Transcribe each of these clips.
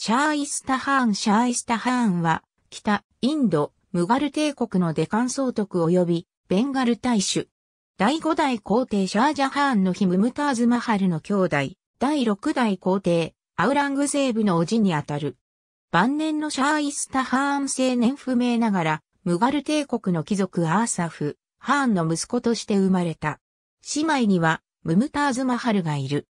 シャーイスタハーンシャーイスタハーンは、北、インド、ムガル帝国のデカン総督及び、ベンガル大主。第5代皇帝シャージャハーンの日ムムターズマハルの兄弟、第6代皇帝、アウラングゼーブの叔父にあたる。晩年のシャーイスタハーン青年不明ながら、ムガル帝国の貴族アーサフ、ハーンの息子として生まれた。姉妹には、ムムターズマハルがいる。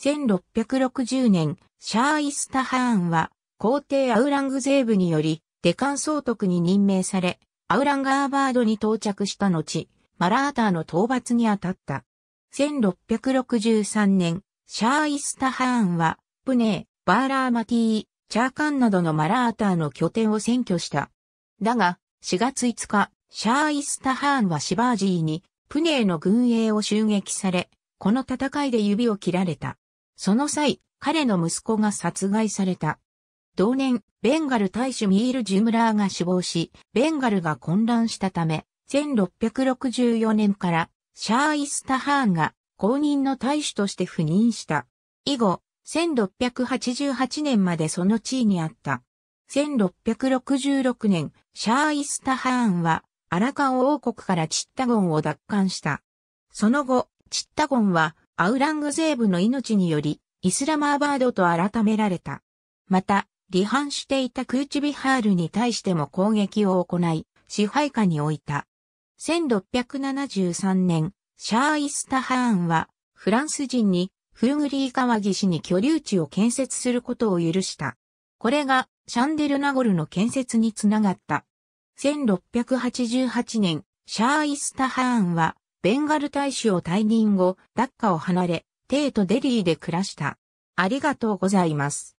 1660年、シャーイスタハーンは、皇帝アウラングゼーブにより、デカン総督に任命され、アウランガーバードに到着した後、マラーターの討伐に当たった。1663年、シャーイスタハーンは、プネー、バーラーマティー、チャーカンなどのマラーターの拠点を占拠した。だが、4月5日、シャーイスタハーンはシバージーに、プネーの軍営を襲撃され、この戦いで指を切られた。その際、彼の息子が殺害された。同年、ベンガル大使ミール・ジュムラーが死亡し、ベンガルが混乱したため、1664年からシャー・イスタハーンが公認の大使として赴任した。以後、1688年までその地位にあった。1666年、シャー・イスタハーンはアラカン王国からチッタゴンを奪還した。その後、チッタゴンはアウラングゼーブの命により、イスラマーバードと改められた。また、離反していたクーチビハールに対しても攻撃を行い、支配下に置いた。1673年、シャーイスタハーンは、フランス人に、フーグリー川岸に居留地を建設することを許した。これが、シャンデルナゴルの建設につながった。1688年、シャーイスタハーンは、ベンガル大使を退任後、ダッカを離れ、帝都デリーで暮らした。ありがとうございます。